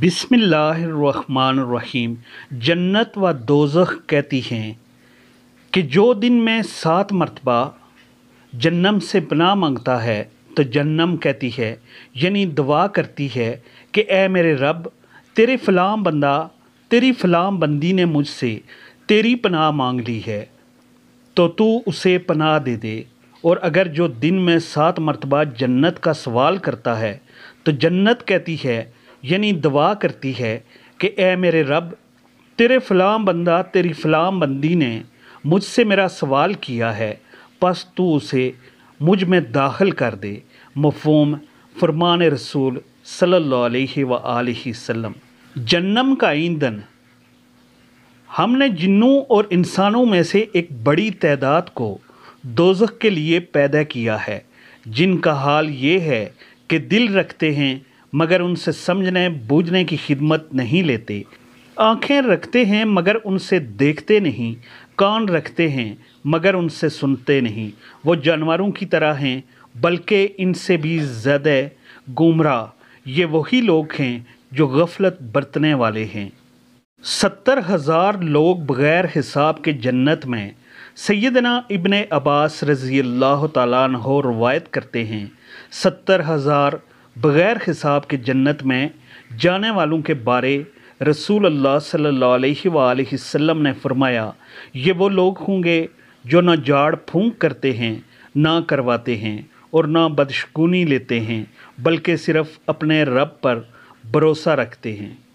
बिसमीम जन्नत व दोजख कहती हैं कि जो दिन में सात मरतबा जन्नम से पनाह मांगता है तो जन्नम कहती है यानी दुआ करती है कि ए मेरे रब तेरे फ़लाम बंदा तेरी फ़लाम बंदी ने मुझसे तेरी पनाह मांग ली है तो तू उसे पनाह दे दे और अगर जो दिन में सात मरतबा जन्नत का सवाल करता है तो जन्नत कहती है यानी दुआ करती है कि ए मेरे रब तेरे फ़लाम बंदा तेरी फ़लाम बंदी ने मुझसे मेरा सवाल किया है बस तू उसे मुझ में दाखिल कर दे मफहम फरमान रसूल सल्लल्लाहु जन्म जन्नम का ईंधन हमने जिन्नों और इंसानों में से एक बड़ी तादाद को दोजख के लिए पैदा किया है जिनका हाल ये है कि दिल रखते हैं मगर उनसे समझने बूझने की खिदमत नहीं लेते आँखें रखते हैं मगर उनसे देखते नहीं कान रखते हैं मगर उनसे सुनते नहीं वो जानवरों की तरह हैं बल्कि इनसे भी ज़्यादा गुमराह ये वही लोग हैं जो गफलत बरतने वाले हैं सत्तर हज़ार लोग बग़ैर हिसाब के जन्नत में सैदना इबन अब्बास रज़ी अल्लाह तवायत करते हैं सत्तर हज़ार बग़ैर हिसाब के जन्नत में जाने वालों के बारे रसूल अल्लाह सल्लाम ने फरमाया ये वो लोग होंगे जो ना जाड़ फूंक करते हैं ना करवाते हैं और ना बदशगुनी लेते हैं बल्कि सिर्फ़ अपने रब पर भरोसा रखते हैं